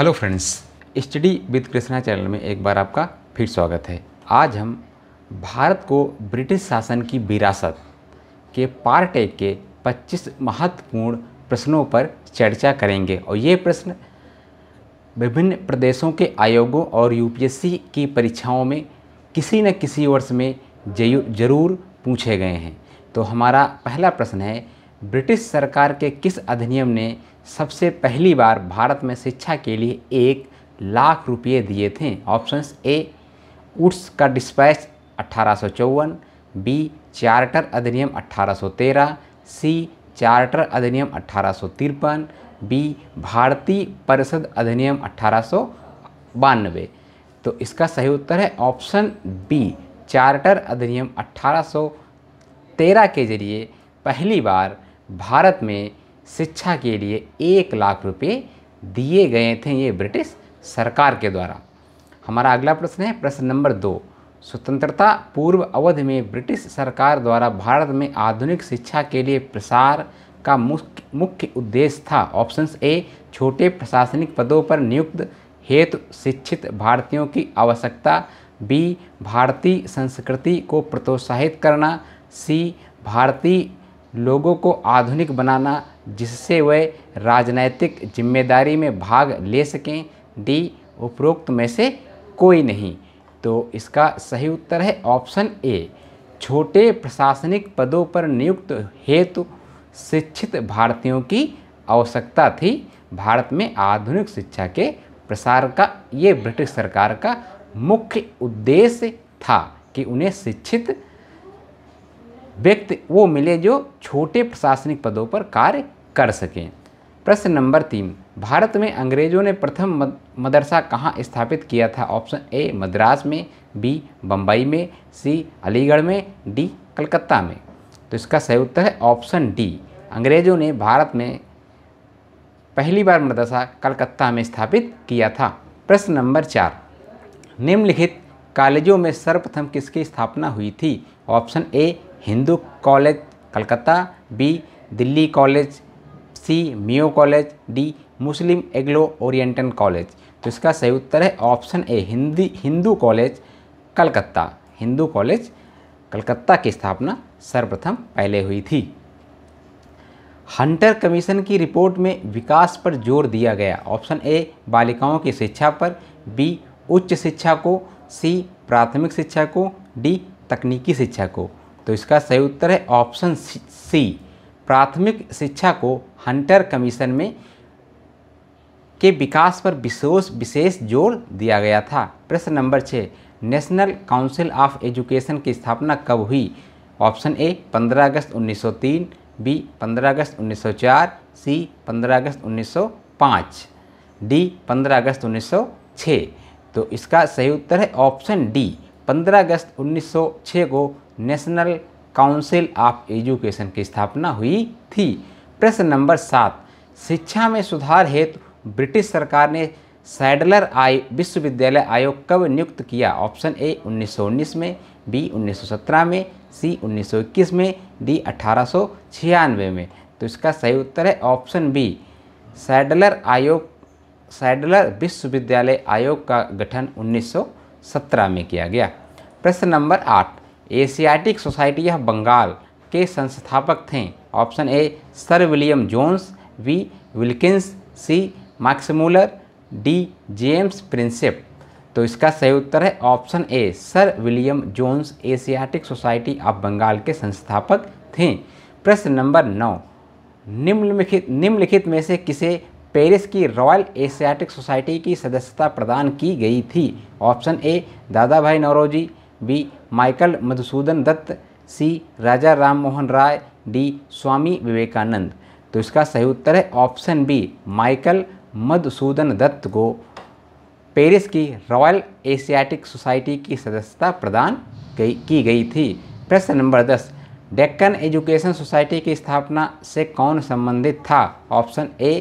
hello friends study with Krishna channel में एक बार आपका फिर स्वागत है आज हम भारत को ब्रिटिश शासन की विरासत के पार्ट एक के 25 महत्वपूर्ण प्रश्नों पर चर्चा करेंगे और ये प्रश्न विभिन्न प्रदेशों के आयोगों और यूपीएससी की परीक्षाओं में किसी न किसी वर्ष में जरूर पूछे गए हैं तो हमारा पहला प्रश्न है ब्रिटिश सरकार के किस अधिनियम ने सबसे पहली बार भारत में शिक्षा के लिए एक लाख रुपये दिए थे ऑप्शंस ए उड्स का डिस्पैच अट्ठारह बी चार्टर अधिनियम 1813 सी चार्टर अधिनियम अट्ठारह बी भारतीय परिषद अधिनियम अट्ठारह तो इसका सही उत्तर है ऑप्शन बी चार्टर अधिनियम 1813 के जरिए पहली बार भारत में शिक्षा के लिए एक लाख रुपये दिए गए थे ये ब्रिटिश सरकार के द्वारा हमारा अगला प्रश्न है प्रश्न नंबर दो स्वतंत्रता पूर्व अवधि में ब्रिटिश सरकार द्वारा भारत में आधुनिक शिक्षा के लिए प्रसार का मुख्य मुख्य उद्देश्य था ऑप्शन ए छोटे प्रशासनिक पदों पर नियुक्त हेतु शिक्षित भारतीयों की आवश्यकता बी भारतीय संस्कृति को प्रोत्साहित करना सी भारतीय लोगों को आधुनिक बनाना जिससे वे राजनैतिक जिम्मेदारी में भाग ले सकें डी उपरोक्त में से कोई नहीं तो इसका सही उत्तर है ऑप्शन ए छोटे प्रशासनिक पदों पर नियुक्त हेतु शिक्षित भारतीयों की आवश्यकता थी भारत में आधुनिक शिक्षा के प्रसार का ये ब्रिटिश सरकार का मुख्य उद्देश्य था कि उन्हें शिक्षित व्यक्ति वो मिले जो छोटे प्रशासनिक पदों पर कार्य कर सकें प्रश्न नंबर तीन भारत में अंग्रेज़ों ने प्रथम मदरसा कहाँ स्थापित किया था ऑप्शन ए मद्रास में बी बम्बई में सी अलीगढ़ में डी कलकत्ता में तो इसका सही उत्तर है ऑप्शन डी अंग्रेज़ों ने भारत में पहली बार मदरसा कलकत्ता में स्थापित किया था प्रश्न नंबर चार निम्नलिखित कॉलेजों में सर्वप्रथम किसकी स्थापना हुई थी option A Hindu college Calcutta B Delhi college C Mayo college D Muslim Anglo Oriental college तो इसका सही उत्तर है option A Hindi Hindu college Calcutta Hindu college Calcutta की स्थापना सर्वप्रथम पहले हुई थी हंटर कमीशन की रिपोर्ट में विकास पर जोर दिया गया ऑप्शन ए बालिकाओं की शिक्षा पर बी उच्च शिक्षा को सी प्राथमिक शिक्षा को डी तकनीकी शिक्षा को तो इसका सही उत्तर है ऑप्शन सी प्राथमिक शिक्षा को हंटर कमीशन में के विकास पर विशेष विशेष जोर दिया गया था प्रश्न नंबर छः नेशनल काउंसिल ऑफ एजुकेशन की स्थापना कब हुई ऑप्शन ए 15 अगस्त 1903 बी 15 अगस्त 1904 सी 15 अगस्त 1905 डी 15 अगस्त 1906 तो इसका सही उत्तर है ऑप्शन डी 15 अगस्त 1906 को नेशनल काउंसिल ऑफ एजुकेशन की स्थापना हुई थी प्रश्न नंबर सात शिक्षा में सुधार हेतु ब्रिटिश सरकार ने सैडलर आय विश्वविद्यालय आयोग कब नियुक्त किया ऑप्शन ए 1919 में बी 1917 में सी 1921 में डी अठारह में तो इसका सही उत्तर है ऑप्शन बी सैडलर आयोग सैडलर विश्वविद्यालय आयोग का गठन 1917 में किया गया प्रश्न नंबर आठ एशियाटिक सोसाइटी ऑफ बंगाल के संस्थापक थे option A sir William Jones B Wilkins C Max Muller D James Prinsep तो इसका सही उत्तर है option A sir William Jones Asiatic Society of Bengal के संस्थापक थे प्रश्न नंबर नौ निम्नलिखित निम्नलिखित में से किसे पेरिस की रॉयल एशियाटिक सोसाइटी की सदस्यता प्रदान की गई थी option A Dadabhai Naoroji B Michael Madhusudan Dutt C Raja Ram Mohan Roy D Swami Vivekananda तो इसका सही उत्तर है option B Michael Madhusudan Dutt को पेरिस की रॉयल एशियाटिक सोसाइटी की सदस्यता प्रदान की गई थी प्रश्न नंबर दस डेक्कन एजुकेशन सोसाइटी की स्थापना से कौन संबंधित था option A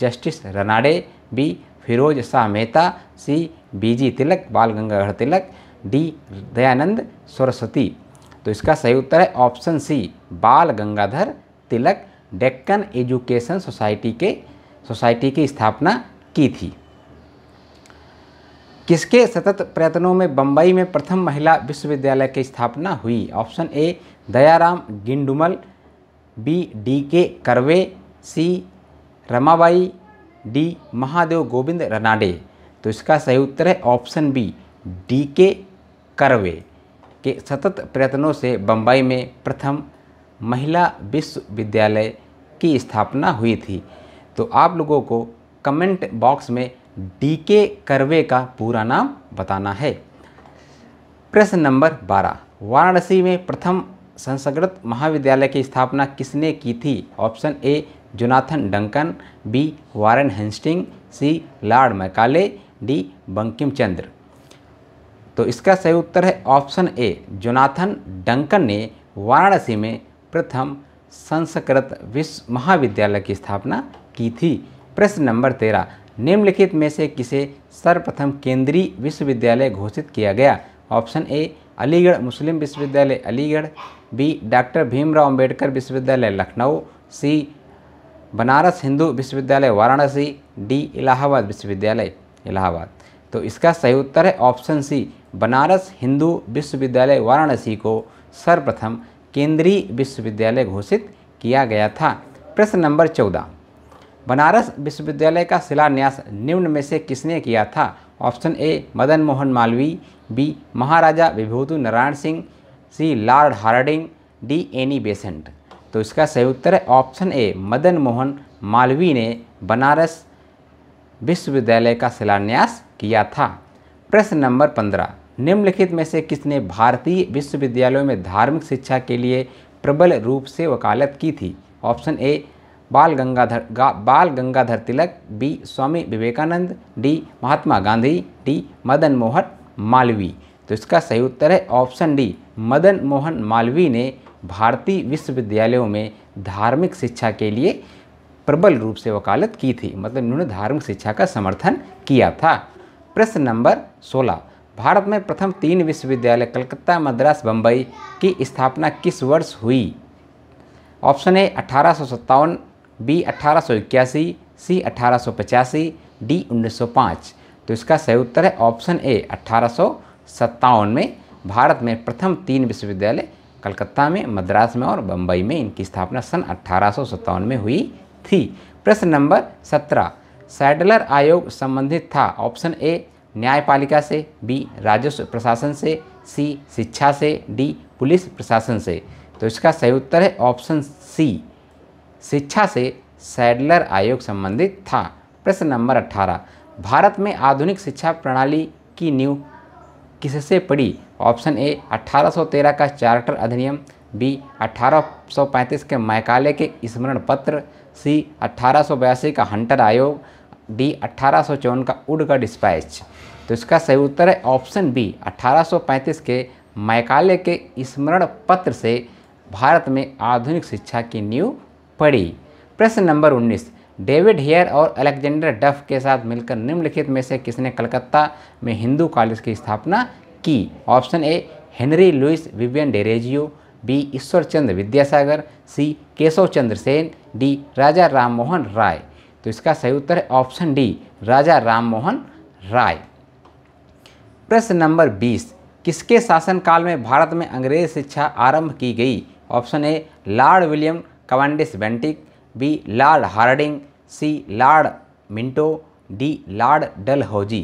justice Ranade B Pherozeshah Mehta C B G Tilak Bal Gangadhar Tilak D Dayanand Saraswati तो इसका सही उत्तर है option C Bal Gangadhar Tilak Deccan education society के सोसाइटी की स्थापना की थी किसके सतत प्रयत्नों में बम्बई में प्रथम महिला विश्वविद्यालय की स्थापना हुई option A Dayaram Gidumal B D K Karve C Ramabai D Mahadev Govind Ranade तो इसका सही उत्तर है ऑप्शन बी डी के करवे के सतत प्रयत्नों से बम्बई में प्रथम महिला विश्वविद्यालय की स्थापना हुई थी तो आप लोगों को कमेंट बॉक्स में डी के करवे का पूरा नाम बताना है प्रश्न नंबर 12 वाराणसी में प्रथम संस्कृत महाविद्यालय की स्थापना किसने की थी option A Jonathan Duncan B Warren Hastings C lord Macaulay D Bankim Chandra तो इसका सही उत्तर है ऑप्शन ए जोनाथन डंकन ने वाराणसी में प्रथम संस्कृत विश्व महाविद्यालय की स्थापना की थी प्रश्न नंबर तेरह निम्नलिखित में से किसे सर्वप्रथम केंद्रीय विश्वविद्यालय घोषित किया गया ऑप्शन ए अलीगढ़ मुस्लिम विश्वविद्यालय अलीगढ़ बी डॉक्टर भीमराव अंबेडकर विश्वविद्यालय लखनऊ सी बनारस हिंदू विश्वविद्यालय वाराणसी डी इलाहाबाद विश्वविद्यालय इलाहाबाद तो इसका सही उत्तर है ऑप्शन सी बनारस हिंदू विश्वविद्यालय वाराणसी को सर्वप्रथम केंद्रीय विश्वविद्यालय घोषित किया गया था प्रश्न नंबर चौदह बनारस विश्वविद्यालय का शिलान्यास निम्न में से किसने किया था option A Madan Mohan Malaviya B Maharaja Vibhuti Narayan Singh C lord Hardinge D Annie Besant तो इसका सही उत्तर है ऑप्शन ए मदन मोहन मालवी ने बनारस विश्वविद्यालय का शिलान्यास किया था प्रश्न नंबर पंद्रह निम्नलिखित में से किसने भारतीय विश्वविद्यालयों में धार्मिक शिक्षा के लिए प्रबल रूप से वकालत की थी ऑप्शन ए Bal Gangadhar Bal Gangadhar Tilak B Swami Vivekananda D Mahatma Gandhi D Madan Mohan Malaviya तो इसका सही उत्तर है ऑप्शन डी मदन मोहन मालवी ने भारतीय विश्वविद्यालयों में धार्मिक शिक्षा के लिए प्रबल रूप से वकालत की थी मतलब इन्होंने धार्मिक शिक्षा का समर्थन किया था प्रश्न नंबर 16 भारत में प्रथम तीन विश्वविद्यालय कलकत्ता मद्रास बम्बई की स्थापना किस वर्ष हुई ऑप्शन ए अठारह बी अठारह सी अठारह डी 1905 तो इसका सही उत्तर है ऑप्शन ए अठारह में भारत में प्रथम तीन विश्वविद्यालय कलकत्ता में मद्रास में और बम्बई में इनकी स्थापना सन अठारह में हुई थी प्रश्न नंबर सत्रह सैडलर आयोग संबंधित था ऑप्शन ए न्यायपालिका से बी राजस्व प्रशासन से सी शिक्षा से डी पुलिस प्रशासन से तो इसका सही उत्तर है ऑप्शन सी शिक्षा से सैडलर आयोग संबंधित था प्रश्न नंबर 18 भारत में आधुनिक शिक्षा प्रणाली की नींव किससे पड़ी ऑप्शन ए 1813 का चार्टर अधिनियम बी 1835 के मैकाले के स्मरण पत्र सी अठारह का हंटर आयोग डी अट्ठारह का उड का डिस्पैच तो इसका सही उत्तर है ऑप्शन बी 1835 के मैकाले के स्मरण पत्र से भारत में आधुनिक शिक्षा की नींव पड़ी प्रश्न नंबर 19 डेविड हेयर और अलेक्जेंडर डफ के साथ मिलकर निम्नलिखित में से किसने कलकत्ता में हिंदू कॉलेज की स्थापना की option A Henry Louis Vivian Derozio B Ishwarchandra Vidyasagar C Keshav Chandra Sen D Raja Rammohan Roy तो इसका सही उत्तर है ऑप्शन डी राजा राममोहन राय प्रश्न नंबर 20 किसके शासनकाल में भारत में अंग्रेज शिक्षा आरंभ की गई option A lord William Cavendish Bentinck B lord Hardinge C lord Minto D lord होजी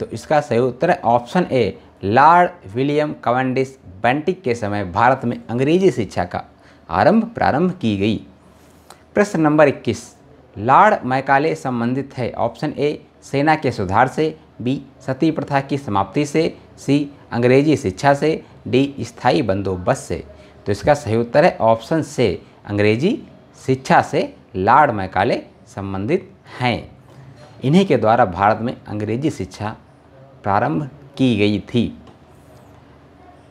तो इसका सही उत्तर है option A lord William Cavendish Bentinck के समय भारत में अंग्रेजी शिक्षा का आरंभ प्रारंभ की गई प्रश्न नंबर इक्कीस लाड़ मैकाले संबंधित है ऑप्शन ए सेना के सुधार से बी सती प्रथा की समाप्ति से सी अंग्रेजी शिक्षा से डी स्थायी बंदोबस्त से तो इसका सही उत्तर है ऑप्शन से अंग्रेजी शिक्षा से लाड मैकाले संबंधित हैं इन्हीं के द्वारा भारत में अंग्रेजी शिक्षा प्रारंभ की गई थी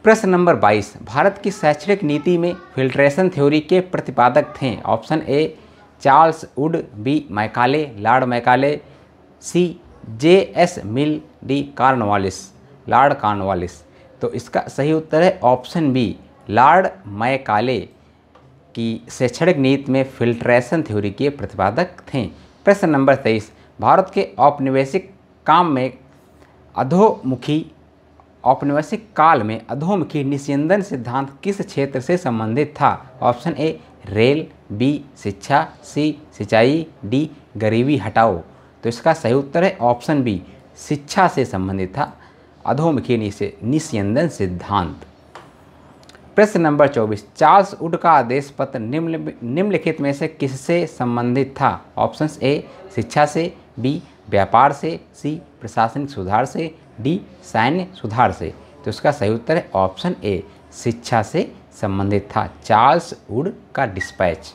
प्रश्न नंबर 22 भारत की शैक्षणिक नीति में फिल्ट्रेशन थ्योरी के प्रतिपादक थे option A Charles Wood B Macaulay lord Macaulay C J S Mill D Cornwallis lord Cornwallis तो इसका सही उत्तर है ऑप्शन बी लॉर्ड मैकाले की शैक्षणिक नीति में फिल्ट्रेशन थ्योरी के प्रतिपादक थे प्रश्न नंबर तेईस भारत के औपनिवेशिक काम में अधोमुखी औपनिवेशिक काल में अधोमुखी निस्यंदन सिद्धांत किस क्षेत्र से संबंधित था ऑप्शन ए रेल बी शिक्षा सी सिंचाई डी गरीबी हटाओ तो इसका सही उत्तर है ऑप्शन बी शिक्षा से संबंधित था अधोमुखी निस्यंदन सिद्धांत प्रश्न नंबर 24 चार्ल्स उड का आदेश पत्र निम्न निम्नलिखित में से किससे संबंधित था ऑप्शन ए शिक्षा से बी व्यापार से सी प्रशासनिक सुधार से डी सैन्य सुधार से तो इसका सही उत्तर है ऑप्शन ए शिक्षा से संबंधित था चार्ल्स वुड का डिस्पैच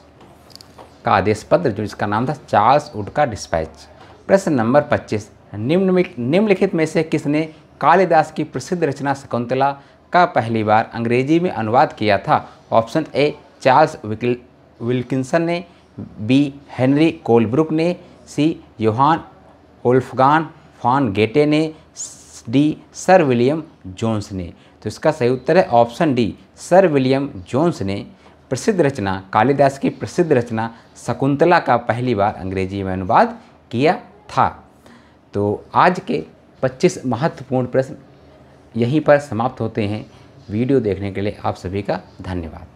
का आदेश पत्र जो इसका नाम था चार्ल्स वुड का डिस्पैच प्रश्न नंबर 25 निम्न निम्नलिखित में से किसने कालिदास की प्रसिद्ध रचना शकुंतला का पहली बार अंग्रेजी में अनुवाद किया था ऑप्शन ए चार्ल्स विल्किंसन ने बी हेनरी कोलब्रुक ने सी योहान ओल्फगान फॉन गेटे ने डी सर विलियम जोन्स ने तो इसका सही उत्तर है option D sir William Jones ने प्रसिद्ध रचना कालिदास की प्रसिद्ध रचना शकुंतला का पहली बार अंग्रेजी में अनुवाद किया था तो आज के 25 महत्वपूर्ण प्रश्न यहीं पर समाप्त होते हैं वीडियो देखने के लिए आप सभी का धन्यवाद